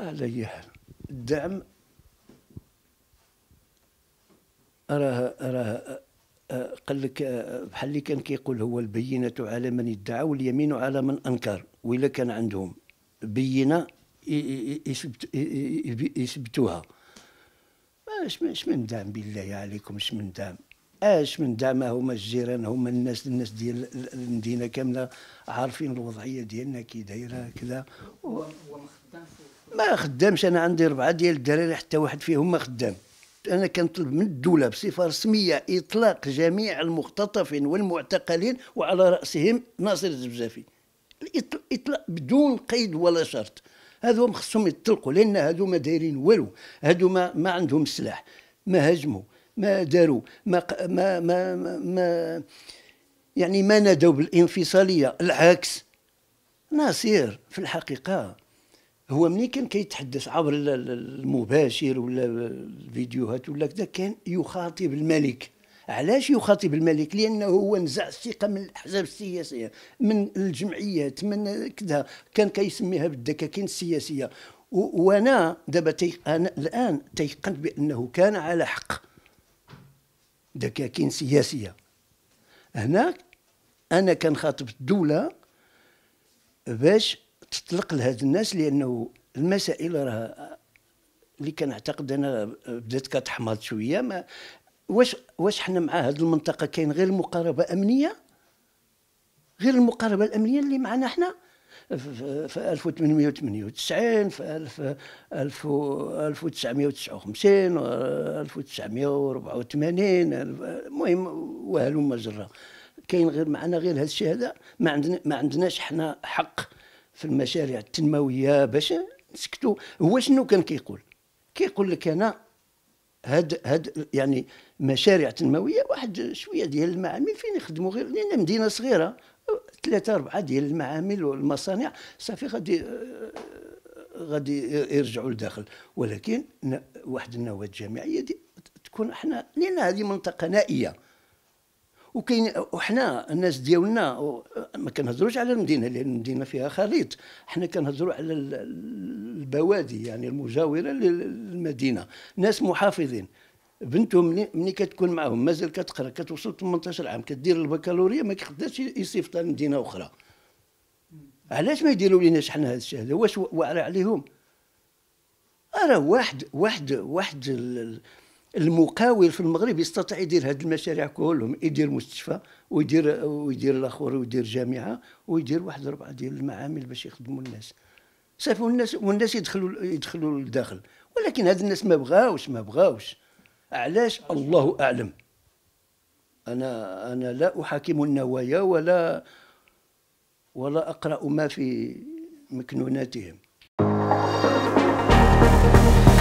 عليه الدعم راه راه قال لك بحال اللي كان كيقول هو البينة على من ادعى واليمين على من انكر وإلا كان عندهم بينة يثبتوها اش اش من دعم بالله عليكم اش من دعم اش من دعم هما الجيران هما الناس الناس ديال المدينه كامله عارفين الوضعيه ديالنا كي دايره كذا و... ما خدامش انا عندي اربعه ديال الدراري حتى واحد فيهم ما خدام انا كنطلب من الدوله بصفه رسميه اطلاق جميع المختطفين والمعتقلين وعلى راسهم ناصر الزبزافي الاطلاق بدون قيد ولا شرط هذو خصهم يطلقوا لان هذو ما دايرين والو هذو ما, ما عندهم سلاح ما هاجموا ما داروا ما ما ما, ما يعني ما نادوا بالانفصاليه العكس ناصر في الحقيقه هو مني كان كيتحدث عبر المباشر ولا الفيديوهات ولا كذا كان يخاطب الملك علاش يخاطب الملك لانه هو نزع الثقه من الاحزاب السياسيه من الجمعيات من كذا كان كيسميها بالدكاكين السياسيه وانا دابا انا الان تيقنت بانه كان على حق دكاكين سياسيه هناك انا كنخاطب الدوله باش تطلق لهاد الناس لانه المسائل راه اللي كنعتقد انا بدات كتحمض شويه ما واش واش حنا مع هذه المنطقه كاين غير المقاربه امنيه غير المقاربه الامنيه اللي معنا حنا في 1898 في 1959 و 1984 المهم وهلوم جرى كاين غير معنا غير هذا الشيء هذا ما عندنا ما عندناش حنا حق في المشاريع التنمويه باش نسكتوا هو شنو كان كيقول كيقول لك انا هاد هاد يعني مشاريع تنمويه واحد شويه ديال المعامل فين يخدموا غير لان مدينه صغيره ثلاثه اربعه ديال المعامل والمصانع صافي غادي غادي يرجعوا للداخل ولكن واحد النواه الجامعيه دي تكون احنا لان هذه منطقه نائيه وكاين وحنا الناس ديالنا ما كنهضروش على المدينه لان المدينه فيها خليط حنا كنهضروا على البوادي يعني المجاوره للمدينه ناس محافظين بنتهم ملي كتكون معاهم مازال كتقرا كتوصل 18 عام كدير البكالوريا ما كيقدرش يصيفطها لمدينه اخرى علاش ما يديروا لينا حنا هذا الشيء هذا واش واعره عليهم راه واحد واحد واحد المقاول في المغرب يستطيع يدير هذه المشاريع كلهم يدير مستشفى ويدير ويدير الاخر ويدير جامعه ويدير واحد الربعه ديال المعامل باش يخدموا الناس صافي والناس والناس يدخلوا يدخلوا للداخل ولكن هاد الناس ما بغاوش ما بغاوش علاش الله اعلم انا انا لا احاكم النوايا ولا ولا اقرا ما في مكنوناتهم